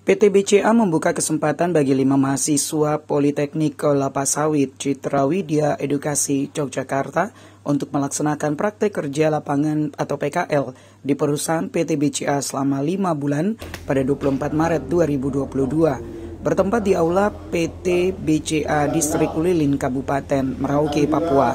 PT BCA membuka kesempatan bagi lima mahasiswa Politeknik Kelapa Sawit Citra Widya Edukasi Yogyakarta untuk melaksanakan praktek kerja lapangan atau PKL di perusahaan PT BCA selama lima bulan pada 24 Maret 2022 bertempat di aula PT BCA Distrik Ulilin Kabupaten Merauke, Papua.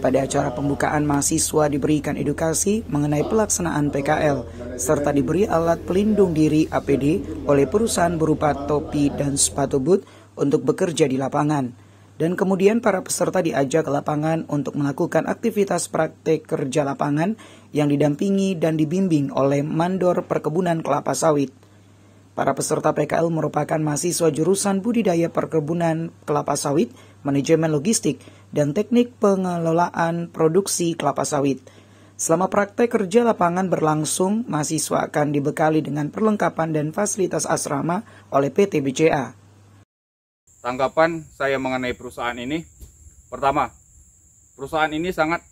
Pada acara pembukaan, mahasiswa diberikan edukasi mengenai pelaksanaan PKL, serta diberi alat pelindung diri APD oleh perusahaan berupa topi dan sepatu boot untuk bekerja di lapangan. Dan kemudian para peserta diajak ke lapangan untuk melakukan aktivitas praktek kerja lapangan yang didampingi dan dibimbing oleh mandor perkebunan kelapa sawit. Para peserta PKL merupakan mahasiswa jurusan budidaya perkebunan kelapa sawit, manajemen logistik, dan teknik pengelolaan produksi kelapa sawit. Selama praktek kerja lapangan berlangsung, mahasiswa akan dibekali dengan perlengkapan dan fasilitas asrama oleh PT BCA. Tanggapan saya mengenai perusahaan ini, pertama, perusahaan ini sangat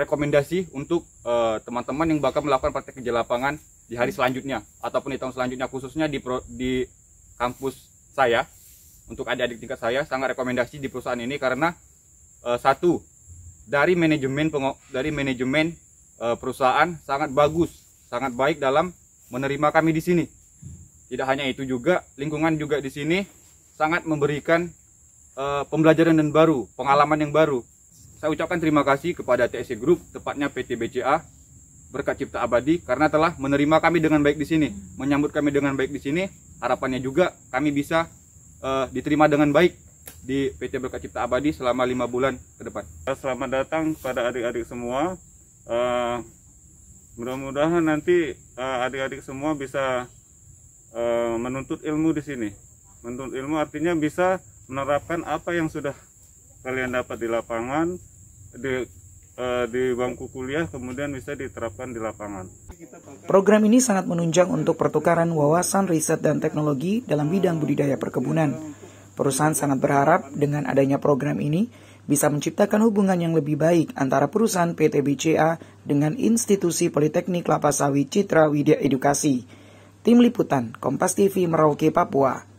rekomendasi untuk eh, teman-teman uh, yang bakal melakukan praktek kerja lapangan di hari selanjutnya ataupun di tahun selanjutnya khususnya di pro, di kampus saya untuk adik-adik tingkat saya sangat rekomendasi di perusahaan ini karena uh, satu dari manajemen dari manajemen uh, perusahaan sangat bagus, sangat baik dalam menerima kami di sini. Tidak hanya itu juga lingkungan juga di sini sangat memberikan uh, pembelajaran dan baru, pengalaman yang baru. Saya ucapkan terima kasih kepada TSC e Group, tepatnya PT BCA berkat cipta abadi karena telah menerima kami dengan baik di sini, menyambut kami dengan baik di sini. Harapannya juga kami bisa uh, diterima dengan baik di PT Berkat Cipta Abadi selama lima bulan ke depan. Ya, selamat datang kepada adik-adik semua. Uh, Mudah-mudahan nanti eh, adik-adik uh, semua bisa uh, menuntut ilmu di sini. Menuntut ilmu artinya bisa menerapkan apa yang sudah kalian dapat di lapangan di uh, di bangku kuliah kemudian bisa diterapkan di lapangan. Program ini sangat menunjang untuk pertukaran wawasan, riset, dan teknologi dalam bidang budidaya perkebunan. Perusahaan sangat berharap dengan adanya program ini bisa menciptakan hubungan yang lebih baik antara perusahaan PT BCA dengan institusi Politeknik Kelapa Sawit Citra Widya Edukasi. Tim Liputan, Kompas TV Merauke, Papua.